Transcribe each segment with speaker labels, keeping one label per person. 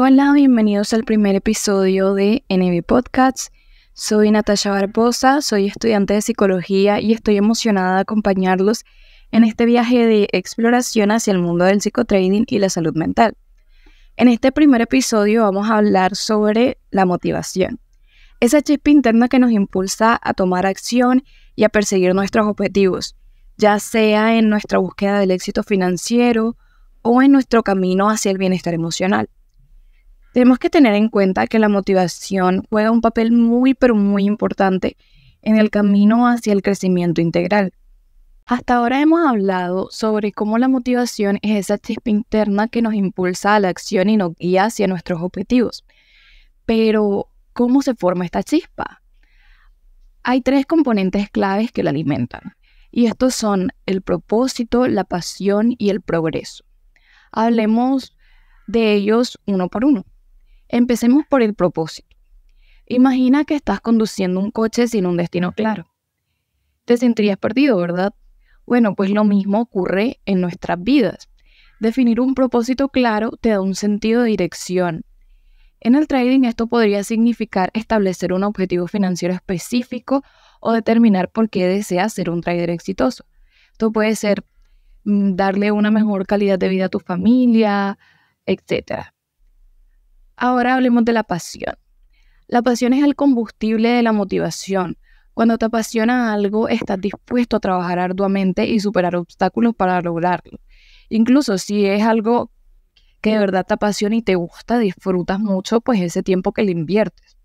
Speaker 1: Hola, bienvenidos al primer episodio de NB Podcasts. Soy Natasha Barbosa, soy estudiante de psicología y estoy emocionada de acompañarlos en este viaje de exploración hacia el mundo del psicotrading y la salud mental. En este primer episodio vamos a hablar sobre la motivación, esa chispa interna que nos impulsa a tomar acción y a perseguir nuestros objetivos, ya sea en nuestra búsqueda del éxito financiero o en nuestro camino hacia el bienestar emocional. Tenemos que tener en cuenta que la motivación juega un papel muy, pero muy importante en el camino hacia el crecimiento integral. Hasta ahora hemos hablado sobre cómo la motivación es esa chispa interna que nos impulsa a la acción y nos guía hacia nuestros objetivos. Pero, ¿cómo se forma esta chispa? Hay tres componentes claves que la alimentan, y estos son el propósito, la pasión y el progreso. Hablemos de ellos uno por uno. Empecemos por el propósito. Imagina que estás conduciendo un coche sin un destino claro. Te sentirías perdido, ¿verdad? Bueno, pues lo mismo ocurre en nuestras vidas. Definir un propósito claro te da un sentido de dirección. En el trading esto podría significar establecer un objetivo financiero específico o determinar por qué deseas ser un trader exitoso. Esto puede ser mm, darle una mejor calidad de vida a tu familia, etc. Ahora hablemos de la pasión. La pasión es el combustible de la motivación. Cuando te apasiona algo, estás dispuesto a trabajar arduamente y superar obstáculos para lograrlo. Incluso si es algo que de verdad te apasiona y te gusta, disfrutas mucho, pues ese tiempo que le inviertes.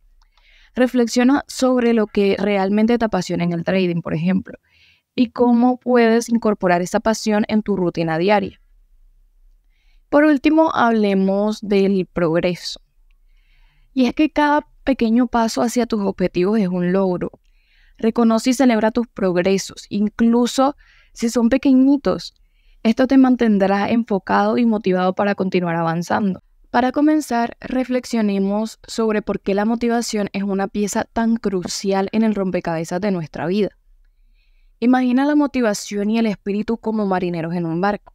Speaker 1: Reflexiona sobre lo que realmente te apasiona en el trading, por ejemplo, y cómo puedes incorporar esa pasión en tu rutina diaria. Por último, hablemos del progreso. Y es que cada pequeño paso hacia tus objetivos es un logro. Reconoce y celebra tus progresos, incluso si son pequeñitos. Esto te mantendrá enfocado y motivado para continuar avanzando. Para comenzar, reflexionemos sobre por qué la motivación es una pieza tan crucial en el rompecabezas de nuestra vida. Imagina la motivación y el espíritu como marineros en un barco.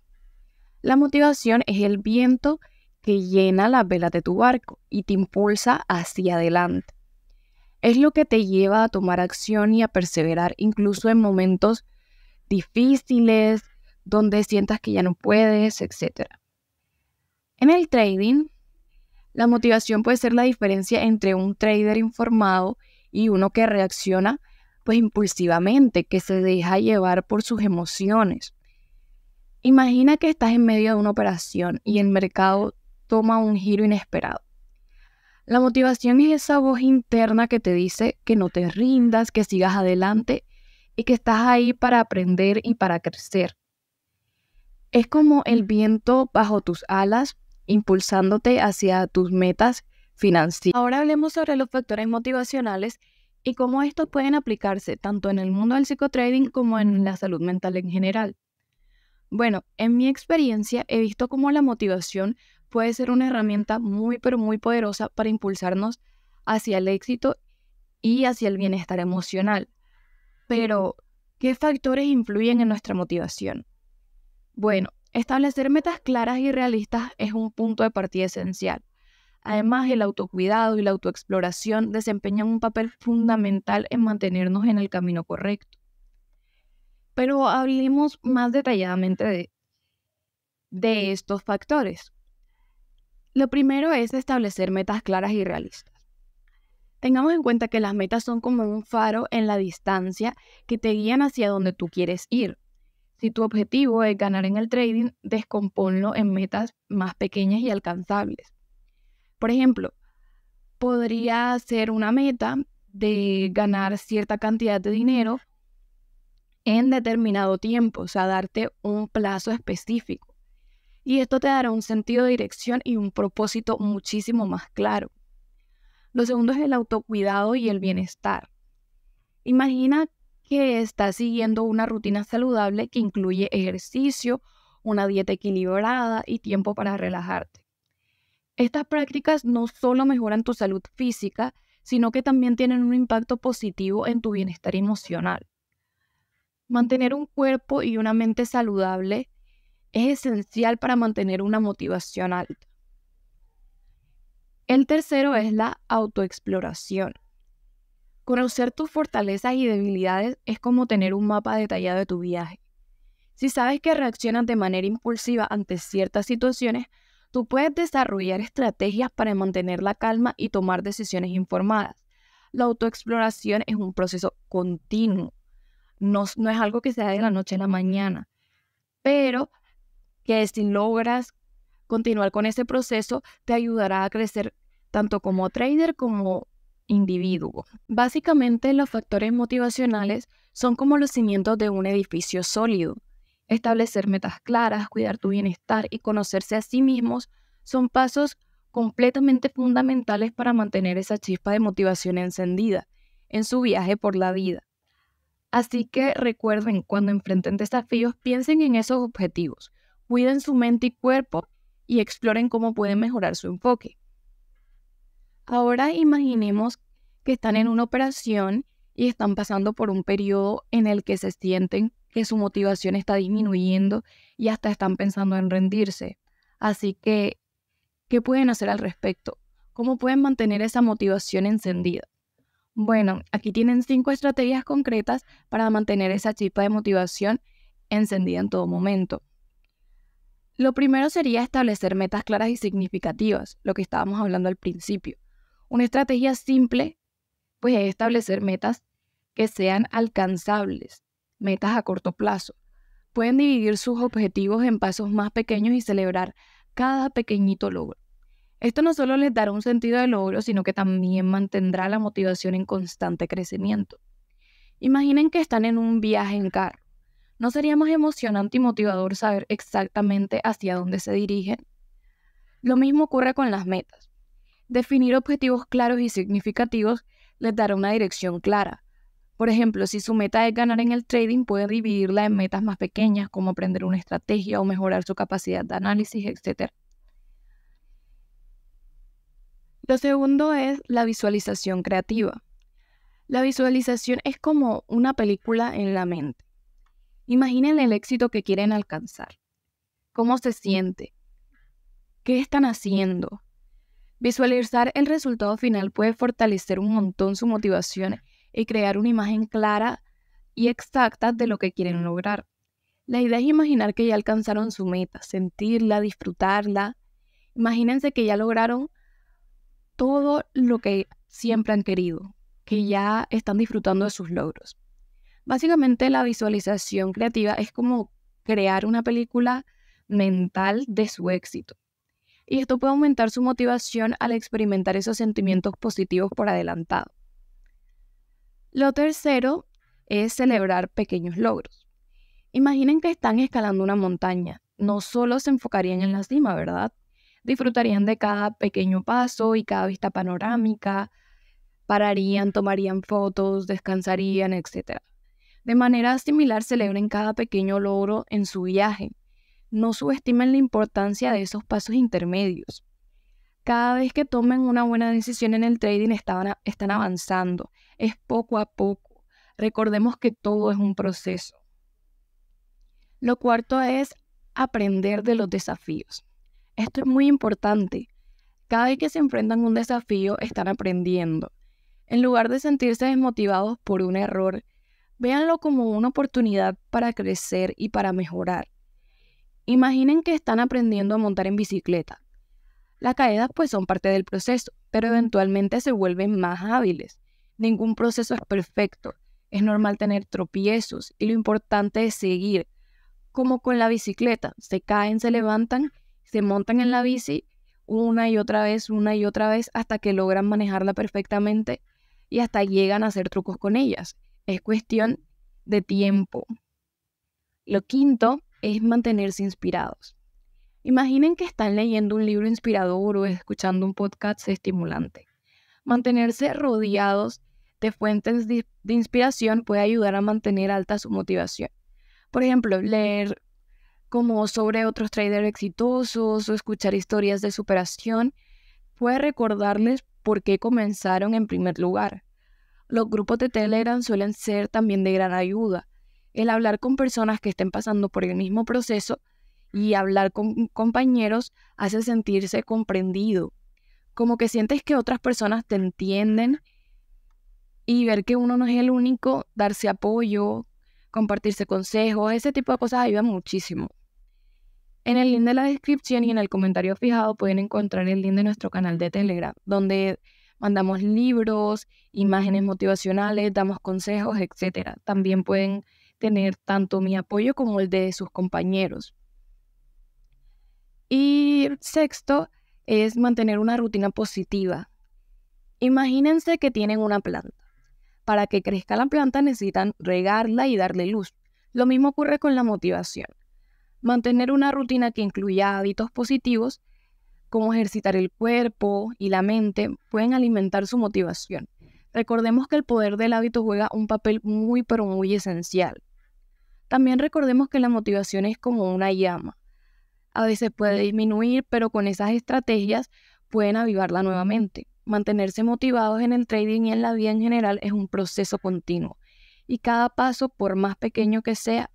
Speaker 1: La motivación es el viento que llena las velas de tu barco y te impulsa hacia adelante. Es lo que te lleva a tomar acción y a perseverar incluso en momentos difíciles, donde sientas que ya no puedes, etc. En el trading, la motivación puede ser la diferencia entre un trader informado y uno que reacciona pues impulsivamente, que se deja llevar por sus emociones. Imagina que estás en medio de una operación y el mercado toma un giro inesperado. La motivación es esa voz interna que te dice que no te rindas, que sigas adelante y que estás ahí para aprender y para crecer. Es como el viento bajo tus alas impulsándote hacia tus metas financieras. Ahora hablemos sobre los factores motivacionales y cómo estos pueden aplicarse tanto en el mundo del psicotrading como en la salud mental en general. Bueno, en mi experiencia he visto cómo la motivación puede ser una herramienta muy, pero muy poderosa para impulsarnos hacia el éxito y hacia el bienestar emocional. Pero, ¿qué factores influyen en nuestra motivación? Bueno, establecer metas claras y realistas es un punto de partida esencial. Además, el autocuidado y la autoexploración desempeñan un papel fundamental en mantenernos en el camino correcto. Pero hablemos más detalladamente de, de estos factores. Lo primero es establecer metas claras y realistas. Tengamos en cuenta que las metas son como un faro en la distancia que te guían hacia donde tú quieres ir. Si tu objetivo es ganar en el trading, descomponlo en metas más pequeñas y alcanzables. Por ejemplo, podría ser una meta de ganar cierta cantidad de dinero en determinado tiempo, o sea, darte un plazo específico. Y esto te dará un sentido de dirección y un propósito muchísimo más claro. Lo segundo es el autocuidado y el bienestar. Imagina que estás siguiendo una rutina saludable que incluye ejercicio, una dieta equilibrada y tiempo para relajarte. Estas prácticas no solo mejoran tu salud física, sino que también tienen un impacto positivo en tu bienestar emocional. Mantener un cuerpo y una mente saludable es esencial para mantener una motivación alta. El tercero es la autoexploración. Conocer tus fortalezas y debilidades es como tener un mapa detallado de tu viaje. Si sabes que reaccionas de manera impulsiva ante ciertas situaciones, tú puedes desarrollar estrategias para mantener la calma y tomar decisiones informadas. La autoexploración es un proceso continuo no, es algo que sea de la noche a la mañana, pero que si logras continuar con ese proceso, te ayudará a crecer tanto como trader como individuo. Básicamente los factores motivacionales son como los cimientos de un edificio sólido. Establecer metas claras, cuidar tu bienestar y conocerse a sí mismos son pasos completamente fundamentales para mantener esa chispa de motivación encendida en su viaje por la vida. Así que recuerden, cuando enfrenten desafíos, piensen en esos objetivos, cuiden su mente y cuerpo y exploren cómo pueden mejorar su enfoque. Ahora imaginemos que están en una operación y están pasando por un periodo en el que se sienten que su motivación está disminuyendo y hasta están pensando en rendirse. Así que, ¿qué pueden hacer al respecto? ¿Cómo pueden mantener esa motivación encendida? Bueno, aquí tienen cinco estrategias concretas para mantener esa chispa de motivación encendida en todo momento. Lo primero sería establecer metas claras y significativas, lo que estábamos hablando al principio. Una estrategia simple, pues es establecer metas que sean alcanzables, metas a corto plazo. Pueden dividir sus objetivos en pasos más pequeños y celebrar cada pequeñito logro. Esto no solo les dará un sentido de logro, sino que también mantendrá la motivación en constante crecimiento. Imaginen que están en un viaje en carro. ¿No sería más emocionante y motivador saber exactamente hacia dónde se dirigen? Lo mismo ocurre con las metas. Definir objetivos claros y significativos les dará una dirección clara. Por ejemplo, si su meta es ganar en el trading, puede dividirla en metas más pequeñas, como aprender una estrategia o mejorar su capacidad de análisis, etc. Lo segundo es la visualización creativa. La visualización es como una película en la mente. Imaginen el éxito que quieren alcanzar. ¿Cómo se siente? ¿Qué están haciendo? Visualizar el resultado final puede fortalecer un montón su motivación y crear una imagen clara y exacta de lo que quieren lograr. La idea es imaginar que ya alcanzaron su meta, sentirla, disfrutarla. Imagínense que ya lograron todo lo que siempre han querido, que ya están disfrutando de sus logros. Básicamente la visualización creativa es como crear una película mental de su éxito. Y esto puede aumentar su motivación al experimentar esos sentimientos positivos por adelantado. Lo tercero es celebrar pequeños logros. Imaginen que están escalando una montaña. No solo se enfocarían en la cima, ¿verdad? disfrutarían de cada pequeño paso y cada vista panorámica, pararían, tomarían fotos, descansarían, etc. De manera similar celebren cada pequeño logro en su viaje. No subestimen la importancia de esos pasos intermedios. Cada vez que tomen una buena decisión en el trading están avanzando. Es poco a poco. Recordemos que todo es un proceso. Lo cuarto es aprender de los desafíos. Esto es muy importante. Cada vez que se enfrentan a un desafío, están aprendiendo. En lugar de sentirse desmotivados por un error, véanlo como una oportunidad para crecer y para mejorar. Imaginen que están aprendiendo a montar en bicicleta. Las caídas pues son parte del proceso, pero eventualmente se vuelven más hábiles. Ningún proceso es perfecto. Es normal tener tropiezos y lo importante es seguir. Como con la bicicleta, se caen, se levantan se montan en la bici una y otra vez, una y otra vez, hasta que logran manejarla perfectamente y hasta llegan a hacer trucos con ellas. Es cuestión de tiempo. Lo quinto es mantenerse inspirados. Imaginen que están leyendo un libro inspirador o escuchando un podcast estimulante. Mantenerse rodeados de fuentes de, inspiración puede ayudar a mantener alta su motivación. Por ejemplo, leer como sobre otros traders exitosos o escuchar historias de superación, puede recordarles por qué comenzaron en primer lugar. Los grupos de Telegram suelen ser también de gran ayuda. El hablar con personas que estén pasando por el mismo proceso y hablar con compañeros hace sentirse comprendido. Como que sientes que otras personas te entienden y ver que uno no es el único, darse apoyo, compartirse consejos, ese tipo de cosas ayuda muchísimo. En el link de la descripción y en el comentario fijado pueden encontrar el link de nuestro canal de Telegram, donde mandamos libros, imágenes motivacionales, damos consejos, etc. También pueden tener tanto mi apoyo como el de sus compañeros. Y sexto es mantener una rutina positiva. Imagínense que tienen una planta. Para que crezca la planta necesitan regarla y darle luz. Lo mismo ocurre con la motivación. Mantener una rutina que incluya hábitos positivos, como ejercitar el cuerpo y la mente, pueden alimentar su motivación. Recordemos que el poder del hábito juega un papel muy pero muy esencial. También recordemos que la motivación es como una llama. A veces puede disminuir, pero con esas estrategias pueden avivarla nuevamente. Mantenerse motivados en el trading y en la vida en general es un proceso continuo. Y cada paso, por más pequeño que sea,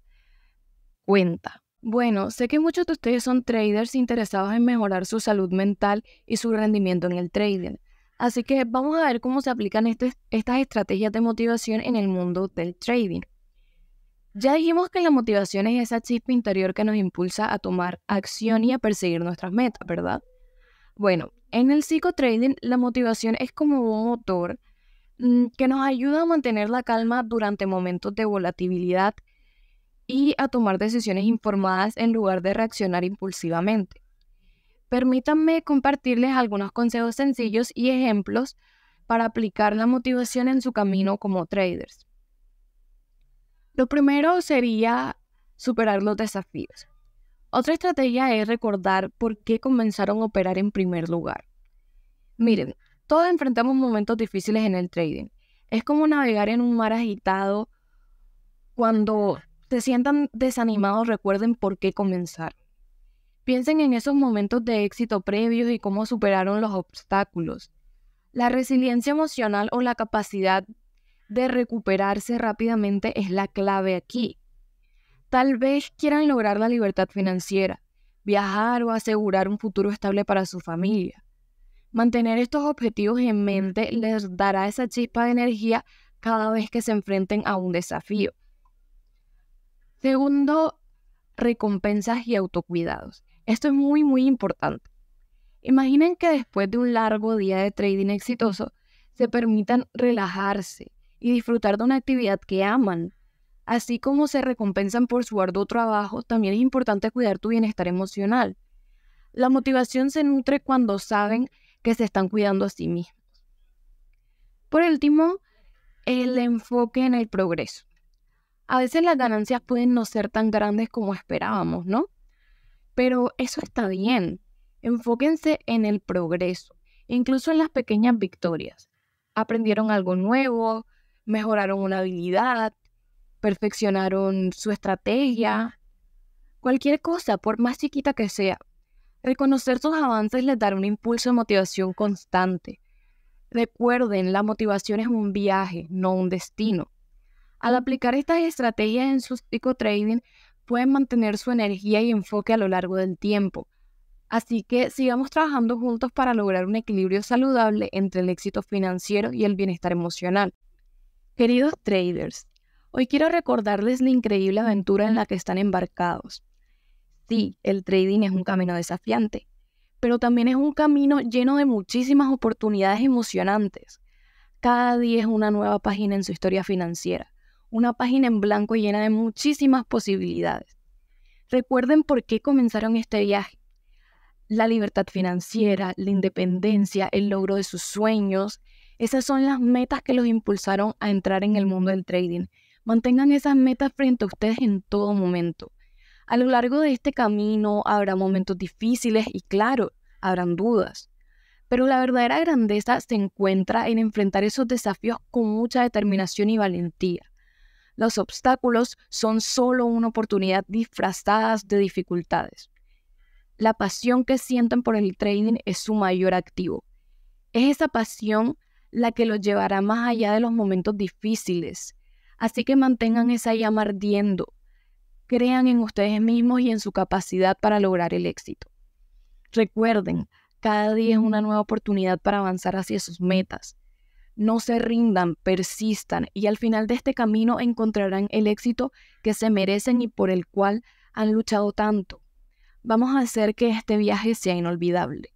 Speaker 1: cuenta. Bueno, sé que muchos de ustedes son traders interesados en mejorar su salud mental y su rendimiento en el trading. Así que vamos a ver cómo se aplican estas estrategias de motivación en el mundo del trading. Ya dijimos que la motivación es esa chispa interior que nos impulsa a tomar acción y a perseguir nuestras metas, ¿verdad? Bueno, en el psicotrading la motivación es como un motor mm, que nos ayuda a mantener la calma durante momentos de volatilidad y a tomar decisiones informadas en lugar de reaccionar impulsivamente. Permítanme compartirles algunos consejos sencillos y ejemplos para aplicar la motivación en su camino como traders. Lo primero sería superar los desafíos. Otra estrategia es recordar por qué comenzaron a operar en primer lugar. Miren, todos enfrentamos momentos difíciles en el trading. Es como navegar en un mar agitado cuando se sientan desanimados, recuerden por qué comenzar. Piensen en esos momentos de éxito previos y cómo superaron los obstáculos. La resiliencia emocional o la capacidad de recuperarse rápidamente es la clave aquí. Tal vez quieran lograr la libertad financiera, viajar o asegurar un futuro estable para su familia. Mantener estos objetivos en mente les dará esa chispa de energía cada vez que se enfrenten a un desafío. Segundo, recompensas y autocuidados. Esto es muy, muy importante. Imaginen que después de un largo día de trading exitoso, se permitan relajarse y disfrutar de una actividad que aman. Así como se recompensan por su arduo trabajo, también es importante cuidar tu bienestar emocional. La motivación se nutre cuando saben que se están cuidando a sí mismos. Por último, el enfoque en el progreso a veces las ganancias pueden no ser tan grandes como esperábamos, ¿no? Pero eso está bien. Enfóquense en el progreso, incluso en las pequeñas victorias. Aprendieron algo nuevo, mejoraron una habilidad, perfeccionaron su estrategia, cualquier cosa, por más chiquita que sea. Reconocer sus avances les dará un impulso de motivación constante. Recuerden, la motivación es un viaje, no un destino. Al aplicar estas estrategias en su trading, pueden mantener su energía y enfoque a lo largo del tiempo. Así que sigamos trabajando juntos para lograr un equilibrio saludable entre el éxito financiero y el bienestar emocional. Queridos traders, hoy quiero recordarles la increíble aventura en la que están embarcados. Sí, el trading es un camino desafiante, pero también es un camino lleno de muchísimas oportunidades emocionantes. Cada día es una nueva página en su historia financiera una página en blanco llena de muchísimas posibilidades. Recuerden por qué comenzaron este viaje. La libertad financiera, la independencia, el logro de sus sueños, esas son las metas que los impulsaron a entrar en el mundo del trading. Mantengan esas metas frente a ustedes en todo momento. A lo largo de este camino habrá momentos difíciles y claro, habrán dudas. Pero la verdadera grandeza se encuentra en enfrentar esos desafíos con mucha determinación y valentía. Los obstáculos son solo una oportunidad disfrazada de dificultades. La pasión que sienten por el trading es su mayor activo. Es esa pasión la que los llevará más allá de los momentos difíciles. Así que mantengan esa llama ardiendo. Crean en ustedes mismos y en su capacidad para lograr el éxito. Recuerden, cada día es una nueva oportunidad para avanzar hacia sus metas. No se rindan, persistan y al final de este camino encontrarán el éxito que se merecen y por el cual han luchado tanto. Vamos a hacer que este viaje sea inolvidable.